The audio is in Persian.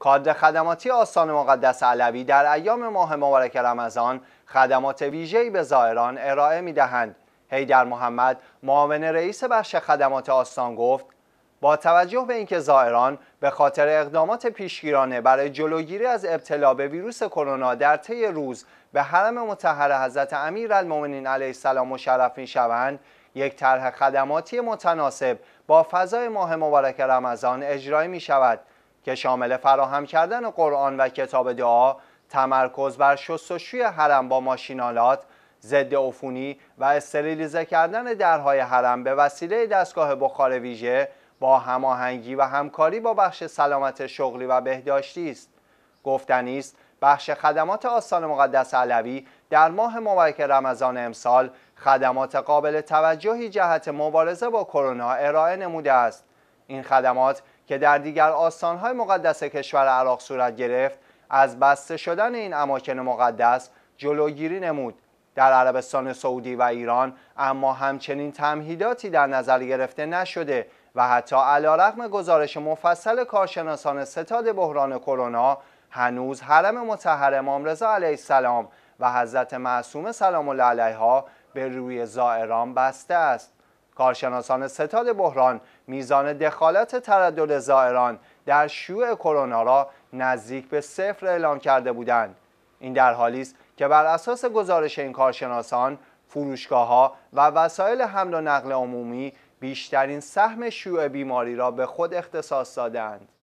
کادر خدماتی آستان مقدس علوی در ایام ماه مبارک رمضان خدمات ویژه‌ای به زائران ارائه می‌دهند. هیدر محمد معاون رئیس بخش خدمات آستان گفت با توجه به اینکه زائران به خاطر اقدامات پیشگیرانه برای جلوگیری از ابتلا به ویروس کرونا در طی روز به حرم مطهر حضرت امیرالمومنین علیه السلام مشرف می‌شوند، یک طرح خدماتی متناسب با فضای ماه مبارک رمضان اجرایی می شود که شامل فراهم کردن قرآن و کتاب دعا تمرکز بر شستشوی حرم با ماشینالات ضد عفونی و استریلیزه کردن درهای حرم به وسیله دستگاه بخار ویژه با هماهنگی و همکاری با بخش سلامت شغلی و بهداشتی است گفتنی است بخش خدمات آستان مقدس علوی در ماه مبارک رمضان امسال خدمات قابل توجهی جهت مبارزه با کرونا ارائه نموده است این خدمات که در دیگر آستانهای مقدس کشور عراق صورت گرفت از بسته شدن این اماکن مقدس جلوگیری نمود در عربستان سعودی و ایران اما همچنین تمهیداتی در نظر گرفته نشده و حتی رقم گزارش مفصل کارشناسان ستاد بحران کرونا هنوز حرم متحر امام رضا علیه السلام و حضرت معصوم سلام الله علیها به روی زائران بسته است کارشناسان ستاد بحران میزان دخالت تردد زائران در شیوع کرونا را نزدیک به صفر اعلام کرده بودند این در حالی است که بر اساس گزارش این کارشناسان ها و وسایل حمل و نقل عمومی بیشترین سهم شیوع بیماری را به خود اختصاص دادند